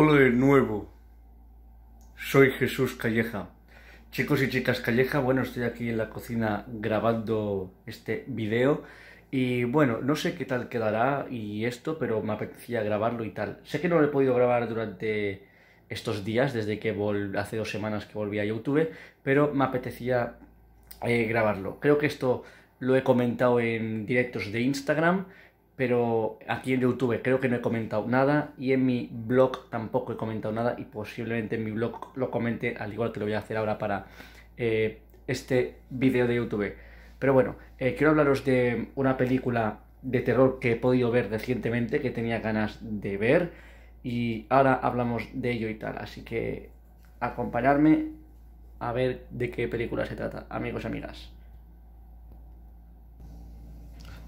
Hola de nuevo, soy Jesús Calleja. Chicos y chicas Calleja, bueno, estoy aquí en la cocina grabando este video y bueno, no sé qué tal quedará y esto, pero me apetecía grabarlo y tal. Sé que no lo he podido grabar durante estos días, desde que hace dos semanas que volví a YouTube, pero me apetecía eh, grabarlo. Creo que esto lo he comentado en directos de Instagram pero aquí en YouTube creo que no he comentado nada y en mi blog tampoco he comentado nada y posiblemente en mi blog lo comente al igual que lo voy a hacer ahora para eh, este vídeo de YouTube. Pero bueno, eh, quiero hablaros de una película de terror que he podido ver recientemente, que tenía ganas de ver y ahora hablamos de ello y tal, así que acompañarme a ver de qué película se trata, amigos y amigas.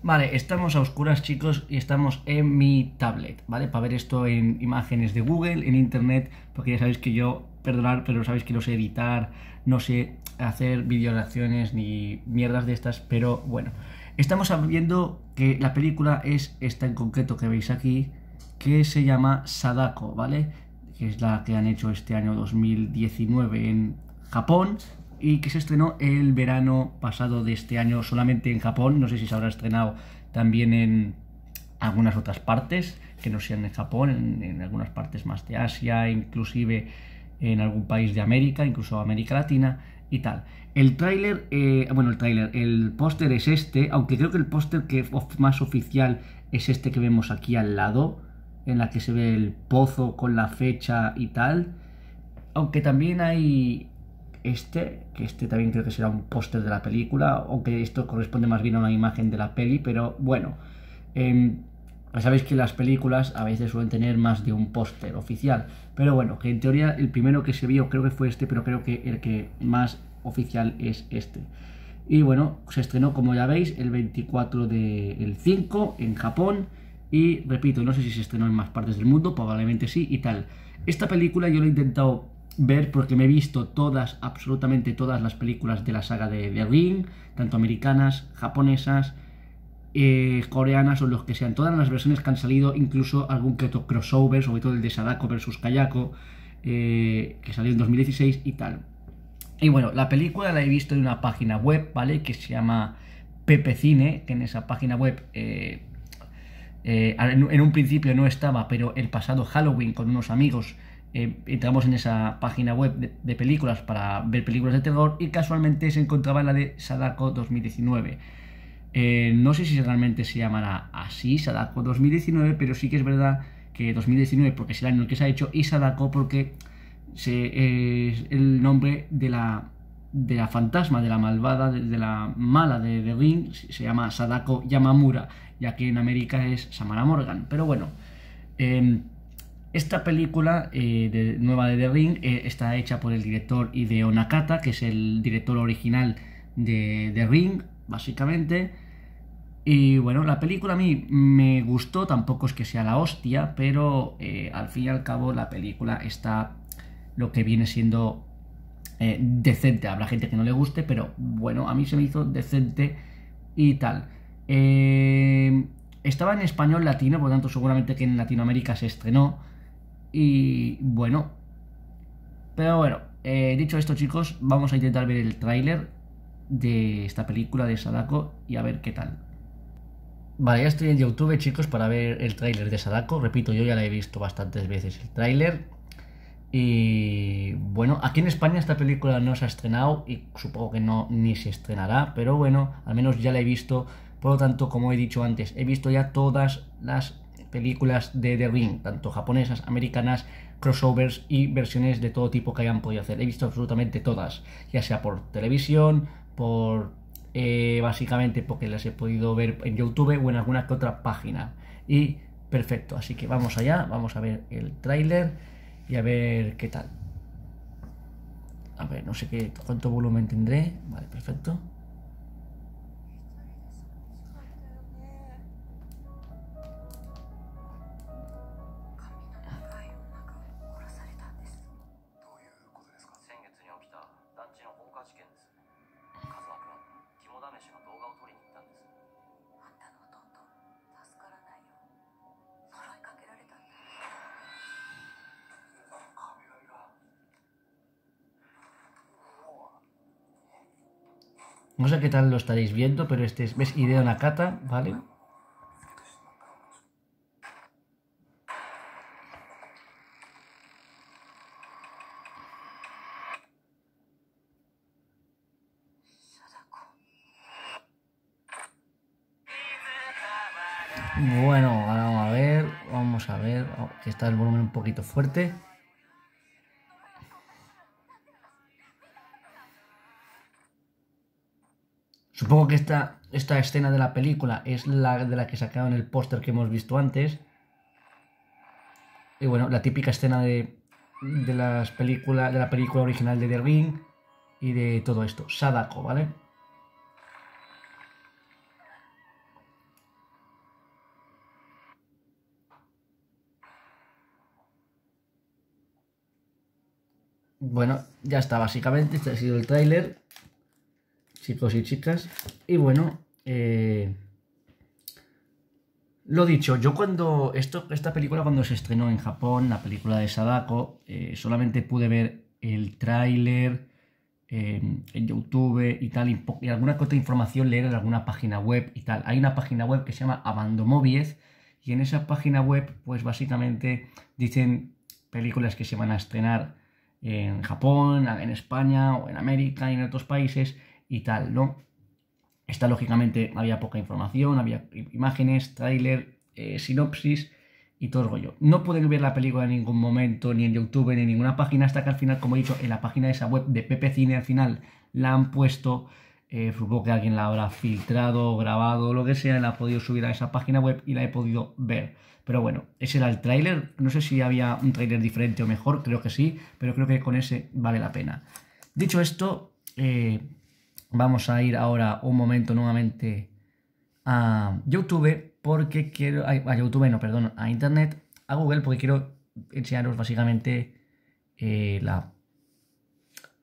Vale, estamos a oscuras chicos y estamos en mi tablet, ¿vale? Para ver esto en imágenes de Google, en internet, porque ya sabéis que yo, perdonad, pero sabéis que no sé editar, no sé hacer videoreacciones ni mierdas de estas, pero bueno. Estamos viendo que la película es esta en concreto que veis aquí, que se llama Sadako, ¿vale? Que es la que han hecho este año 2019 en Japón, y que se estrenó el verano pasado de este año solamente en Japón. No sé si se habrá estrenado también en algunas otras partes que no sean en Japón, en, algunas partes más de Asia, inclusive en algún país de América, incluso América Latina y tal. El tráiler, eh, bueno, el tráiler, el póster es este, aunque creo que el póster que más oficial es este que vemos aquí al lado, en la que se ve el pozo con la fecha y tal. Aunque también hay este, que este también creo que será un póster de la película, aunque esto corresponde más bien a una imagen de la peli, pero bueno. Eh, sabéis que las películas a veces suelen tener más de un póster oficial, pero bueno, que en teoría el primero que se vio creo que fue este, pero creo que el que más oficial es este. Y bueno, se estrenó como ya veis el 24 del el 5 en Japón y repito, no sé si se estrenó en más partes del mundo, probablemente sí y tal. Esta película yo lo he intentado ver, porque me he visto todas, absolutamente todas las películas de la saga de, The Ring, tanto americanas, japonesas, eh, coreanas o los que sean, todas las versiones que han salido, incluso algún que otro crossover, sobre todo el de Sadako versus Kayako, eh, que salió en 2016 y tal. Y bueno, la película la he visto en una página web, ¿vale? Que se llama Pepe Cine. que en esa página web eh, en un principio no estaba, pero el pasado Halloween con unos amigos eh, entramos en esa página web de, películas para ver películas de terror y casualmente se encontraba la de Sadako 2019. Eh, no sé si realmente se llamará así, Sadako 2019, pero sí que es verdad que 2019 porque es el año en el que se ha hecho y Sadako porque es el nombre de la, de la fantasma, de la malvada, de, la mala de The Ring, se llama Sadako Yamamura, ya que en América es Samara Morgan. Pero bueno. Em, esta película eh, de, nueva de The Ring eh, está hecha por el director Hideo Nakata, que es el director original de The Ring, básicamente. Y bueno, la película a mí me gustó, tampoco es que sea la hostia, pero eh, al fin y al cabo la película está lo que viene siendo decente. Habrá gente que no le guste, pero bueno, a mí se me hizo decente y tal. estaba en español latino, por lo tanto seguramente que en Latinoamérica se estrenó. Y bueno. Pero bueno, eh, dicho esto chicos, vamos a intentar ver el tráiler de esta película de Sadako y a ver qué tal. Vale, ya estoy en YouTube chicos para ver el tráiler de Sadako. Repito, yo ya la he visto bastantes veces el tráiler. Y bueno, aquí en España esta película no se ha estrenado y supongo que no ni se estrenará, pero bueno, al menos ya la he visto. Por lo tanto, como he dicho antes, he visto ya todas las películas de The Ring, tanto japonesas, americanas, crossovers y versiones de todo tipo que hayan podido hacer. He visto absolutamente todas, ya sea por televisión, por eh, básicamente porque las he podido ver en YouTube o en alguna que otra página. Y perfecto, así que vamos allá, vamos a ver el tráiler y a ver qué tal. A ver, no sé qué, cuánto volumen tendré. Vale, perfecto. No sé qué tal lo estaréis viendo, pero este es, ¿ves? Idea cata ¿vale? Bueno, ahora vamos a ver, vamos a ver, oh, que está el volumen un poquito fuerte. Supongo que esta, esta escena de la película es la de la que sacaron el póster que hemos visto antes. Y bueno, la típica escena de, las de la película original de The y de todo esto. Sadako, ¿vale? Bueno, ya está, básicamente, este ha sido el tráiler chicos y chicas. Y bueno, eh, lo dicho, yo cuando esto, esta película cuando se estrenó en Japón, la película de Sadako, eh, solamente pude ver el tráiler em, en YouTube y tal, y, alguna otra información leer en alguna página web y tal. Hay una página web que se llama Abandomovies y en esa página web pues básicamente dicen películas que se van a estrenar en Japón, en España o en América y en otros países y tal, ¿no? Esta, lógicamente, había poca información, había imágenes, tráiler, eh, sinopsis y todo el rollo. No pueden ver la película en ningún momento, ni en YouTube, ni en ninguna página, hasta que al final, como he dicho, en la página de esa web de Pepe Cine, al final la han puesto. Eh, supongo que alguien la habrá filtrado, grabado, lo que sea, la ha podido subir a esa página web y la he podido ver. Pero bueno, ese era el tráiler. No sé si había un tráiler diferente o mejor, creo que sí, pero creo que con ese vale la pena. Dicho esto, eh, vamos a ir ahora un momento nuevamente a YouTube porque quiero, a, YouTube, no, perdón, a Internet, a Google porque quiero enseñaros básicamente eh,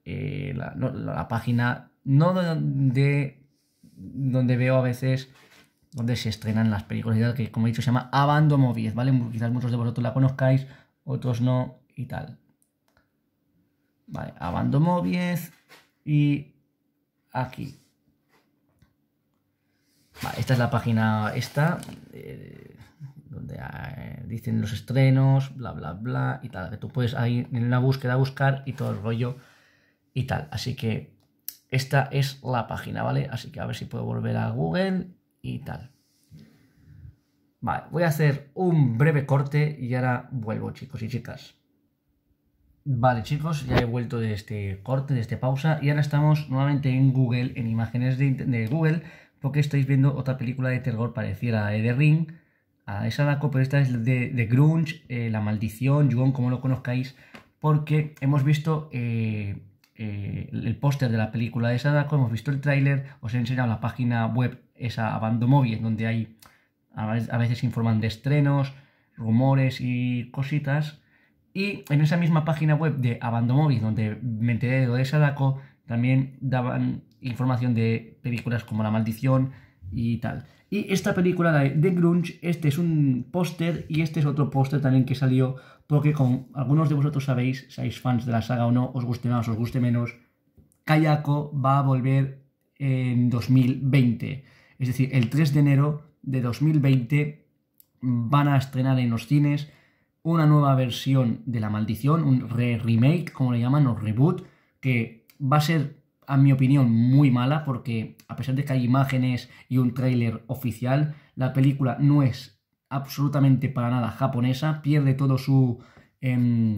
eh, la, la, página, no donde, donde veo a veces donde se estrenan las películas que como he dicho se llama Abando Movies, ¿vale? Quizás muchos de vosotros la conozcáis, otros no y tal. Vale, Abando Movies y aquí. esta es la página esta, eh, donde eh, dicen los estrenos, bla, bla, bla, y tal. Que tú puedes ahí en una búsqueda buscar y todo el rollo y tal. Así que esta es la página, ¿vale? Así que a ver si puedo volver a Google y tal. Vale, voy a hacer un breve corte y ahora vuelvo, chicos y chicas. Vale chicos, ya he vuelto de este corte, de esta pausa y ahora estamos nuevamente en Google, en imágenes de, Google, porque estáis viendo otra película de terror parecida a The Ring, a esa pero esta es de, de Grunge, eh, La Maldición, Yugon, como lo conozcáis, porque hemos visto eh, eh, el póster de la película de Sadako, hemos visto el tráiler, os he enseñado la página web esa Abandomovie, donde hay a veces informan de estrenos, rumores y cositas y en esa misma página web de Móvil, donde me enteré de lo Sadako, también daban información de películas como La Maldición y tal. Y esta película de, Grunge, este es un póster y este es otro póster también que salió, porque con algunos de vosotros sabéis, seáis fans de la saga o no, os guste más, os guste menos, Kayako va a volver en 2020. Es decir, el 3 de enero de 2020 van a estrenar en los cines una nueva versión de La Maldición, un re remake, como le llaman, o reboot, que va a ser, a mi opinión, muy mala, porque a pesar de que hay imágenes y un tráiler oficial, la película no es absolutamente para nada japonesa, pierde todo su em,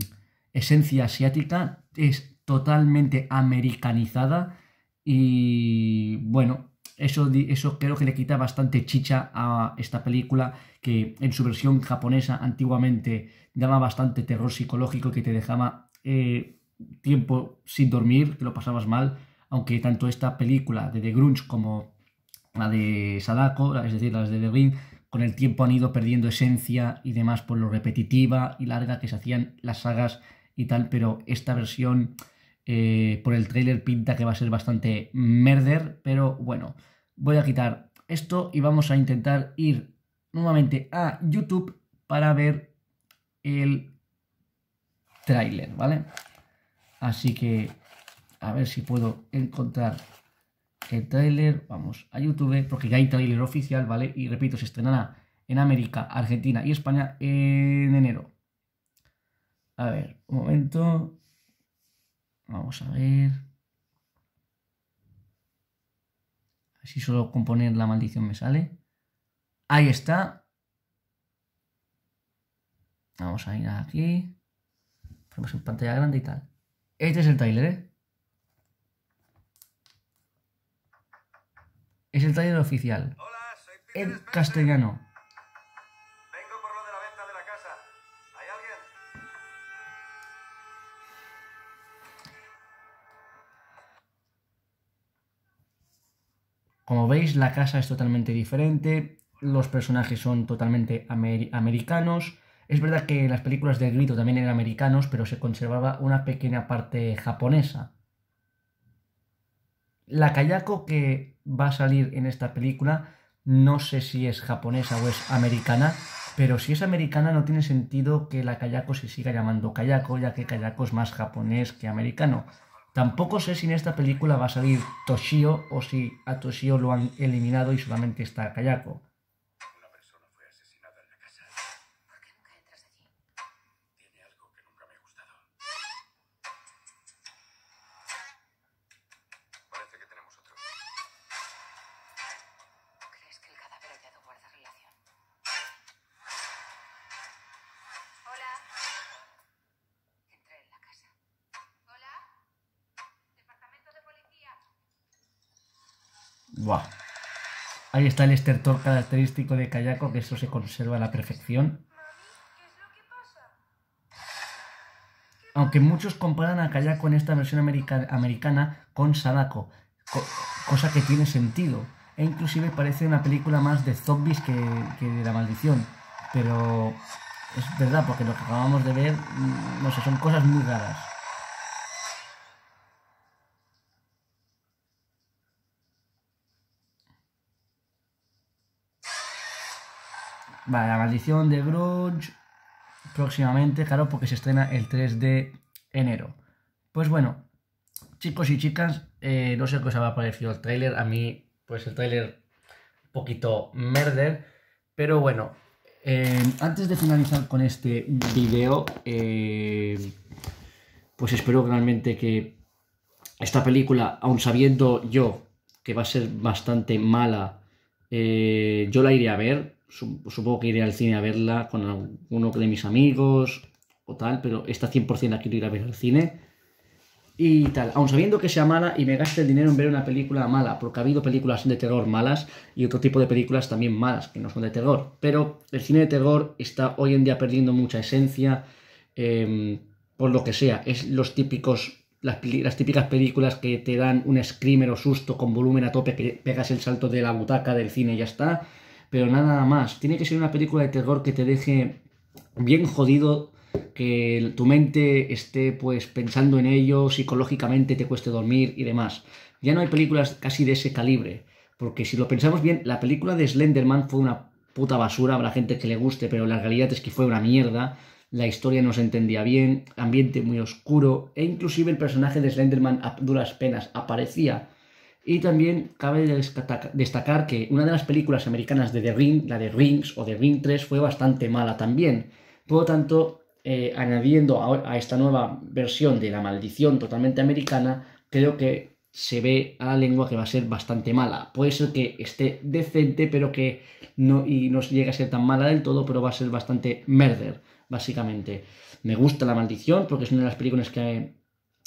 esencia asiática, es totalmente americanizada y bueno, eso, creo que le quita bastante chicha a esta película que en su versión japonesa antiguamente daba bastante terror psicológico que te dejaba eh, tiempo sin dormir, que lo pasabas mal, aunque tanto esta película de The Grunge como la de Sadako, es decir, las de The Ring, con el tiempo han ido perdiendo esencia y demás por lo repetitiva y larga que se hacían las sagas y tal, pero esta versión eh, por el trailer pinta que va a ser bastante merder, pero bueno, voy a quitar esto y vamos a intentar ir nuevamente a YouTube para ver el trailer, ¿vale? Así que a ver si puedo encontrar el tráiler. Vamos a YouTube, porque ya hay trailer oficial, ¿vale? Y repito, se estrenará en América, Argentina y España en enero. A ver, un momento. Vamos a ver. Así solo componer la maldición me sale. Ahí está. Vamos a ir aquí. Ponemos en pantalla grande y tal. Este es el trailer, ¿eh? Es el trailer oficial. Hola, en castellano. Como veis, la casa es totalmente diferente, los personajes son totalmente americanos. Es verdad que las películas de grito también eran americanos, pero se conservaba una pequeña parte japonesa. La Kayako que va a salir en esta película, no sé si es japonesa o es americana, pero si es americana no tiene sentido que la Kayako se siga llamando Kayako, ya que Kayako es más japonés que americano. Tampoco sé si en esta película va a salir Toshio o si a Toshio lo han eliminado y solamente está Kayako. Buah. Ahí está el estertor característico de Kayako, que eso se conserva a la perfección. Aunque muchos comparan a Kayako en esta versión americana con Sadako, cosa que tiene sentido. E inclusive parece una película más de zombies que, que de la maldición. Pero es verdad, porque lo que acabamos de ver, mm, no sé, son cosas muy raras. Vale, la maldición de Grudge. Próximamente, claro, porque se estrena el 3 de enero. Pues bueno, chicos y chicas, eh, no sé qué os ha parecido el tráiler. A mí, pues el tráiler un poquito merder. Pero bueno, eh, antes de finalizar con este video, eh, pues espero realmente que esta película, aun sabiendo yo que va a ser bastante mala, yo la iré a ver supongo que iré al cine a verla con uno de mis amigos o tal, pero esta 100% la quiero ir a ver al cine. Y tal, aun sabiendo que sea mala y me gaste el dinero en ver una película mala, porque ha habido películas de terror malas y otro tipo de películas también malas, que no son de terror. Pero el cine de terror está hoy en día perdiendo mucha esencia, em, por lo que sea. Es los típicos, las, las típicas películas que te dan un screamer o susto con volumen a tope, que pegas el salto de la butaca del cine y ya está pero nada más. Tiene que ser una película de terror que te deje bien jodido, que tu mente esté pues pensando en ello, psicológicamente te cueste dormir y demás. Ya no hay películas casi de ese calibre, porque si lo pensamos bien, la película de Slenderman fue una puta basura, habrá gente que le guste, pero la realidad es que fue una mierda. La historia no se entendía bien, ambiente muy oscuro, e inclusive el personaje de Slenderman a duras penas aparecía y también cabe destacar que una de las películas americanas de The Ring, la de Rings o The Ring 3, fue bastante mala también. Por lo tanto, eh, añadiendo a, esta nueva versión de la maldición totalmente americana, creo que se ve a la lengua que va a ser bastante mala. Puede ser que esté decente, pero que no, y no llegue a ser tan mala del todo, pero va a ser bastante murder, básicamente. Me gusta la maldición porque es una de las películas que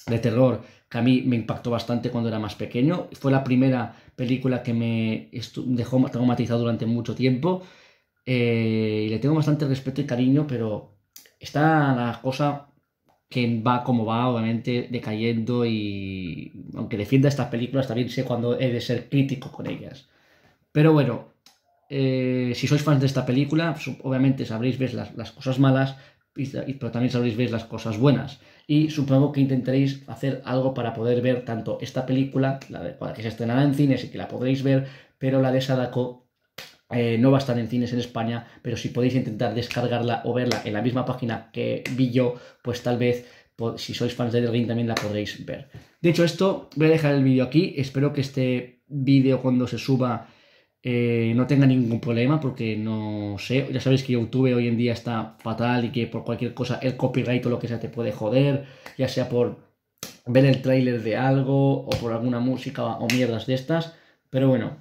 de terror que a mí me impactó bastante cuando era más pequeño. Fue la primera película que me dejó traumatizado durante mucho tiempo. Eh, y le tengo bastante respeto y cariño, pero está la cosa que va como va, obviamente decayendo y aunque defienda estas películas, también sé cuándo he de ser crítico con ellas. Pero bueno, eh, si sois fans de esta película, pues, obviamente sabréis ver las, las cosas malas, pero también sabréis ver las cosas buenas. Y supongo que intentaréis hacer algo para poder ver tanto esta película, la de, que se estrenará en cines y que la podréis ver, pero la de Sadako eh, no va a estar en cines en España, pero si podéis intentar descargarla o verla en la misma página que vi yo, pues tal vez si sois fans de The Ring también la podréis ver. Dicho esto, voy a dejar el vídeo aquí, espero que este vídeo cuando se suba eh, no tenga ningún problema porque no sé, ya sabéis que YouTube hoy en día está fatal y que por cualquier cosa el copyright o lo que sea te puede joder, ya sea por ver el tráiler de algo o por alguna música o mierdas de estas. Pero bueno,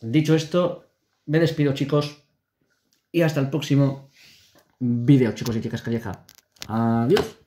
dicho esto, me despido chicos y hasta el próximo Vídeo chicos y chicas calleja. Adiós.